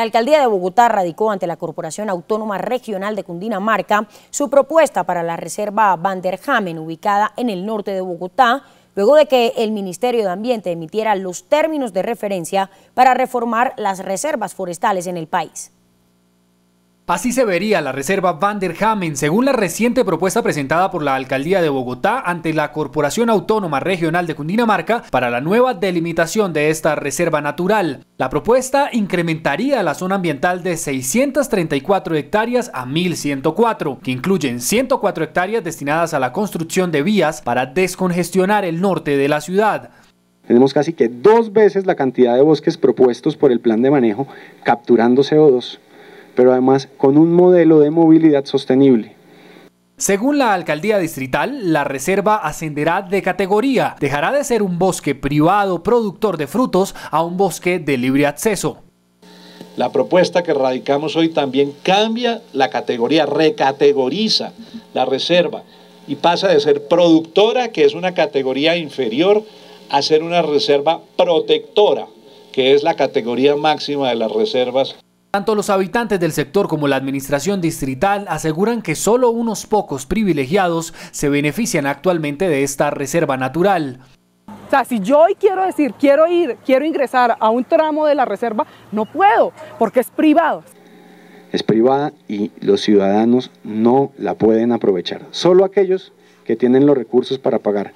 La alcaldía de Bogotá radicó ante la Corporación Autónoma Regional de Cundinamarca su propuesta para la reserva Vanderhamen, ubicada en el norte de Bogotá, luego de que el Ministerio de Ambiente emitiera los términos de referencia para reformar las reservas forestales en el país. Así se vería la reserva Van der Hamen, según la reciente propuesta presentada por la Alcaldía de Bogotá ante la Corporación Autónoma Regional de Cundinamarca para la nueva delimitación de esta reserva natural. La propuesta incrementaría la zona ambiental de 634 hectáreas a 1.104, que incluyen 104 hectáreas destinadas a la construcción de vías para descongestionar el norte de la ciudad. Tenemos casi que dos veces la cantidad de bosques propuestos por el plan de manejo capturando CO2 pero además con un modelo de movilidad sostenible. Según la alcaldía distrital, la reserva ascenderá de categoría, dejará de ser un bosque privado productor de frutos a un bosque de libre acceso. La propuesta que radicamos hoy también cambia la categoría, recategoriza la reserva y pasa de ser productora, que es una categoría inferior, a ser una reserva protectora, que es la categoría máxima de las reservas. Tanto los habitantes del sector como la administración distrital aseguran que solo unos pocos privilegiados se benefician actualmente de esta reserva natural. O sea, si yo hoy quiero decir, quiero ir, quiero ingresar a un tramo de la reserva, no puedo, porque es privado. Es privada y los ciudadanos no la pueden aprovechar. Solo aquellos que tienen los recursos para pagar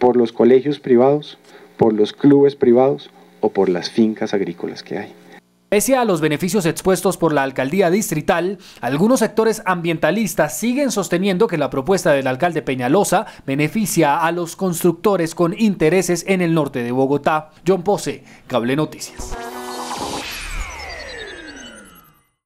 por los colegios privados, por los clubes privados o por las fincas agrícolas que hay. Pese a los beneficios expuestos por la alcaldía distrital, algunos sectores ambientalistas siguen sosteniendo que la propuesta del alcalde Peñalosa beneficia a los constructores con intereses en el norte de Bogotá. John Pose, Cable Noticias.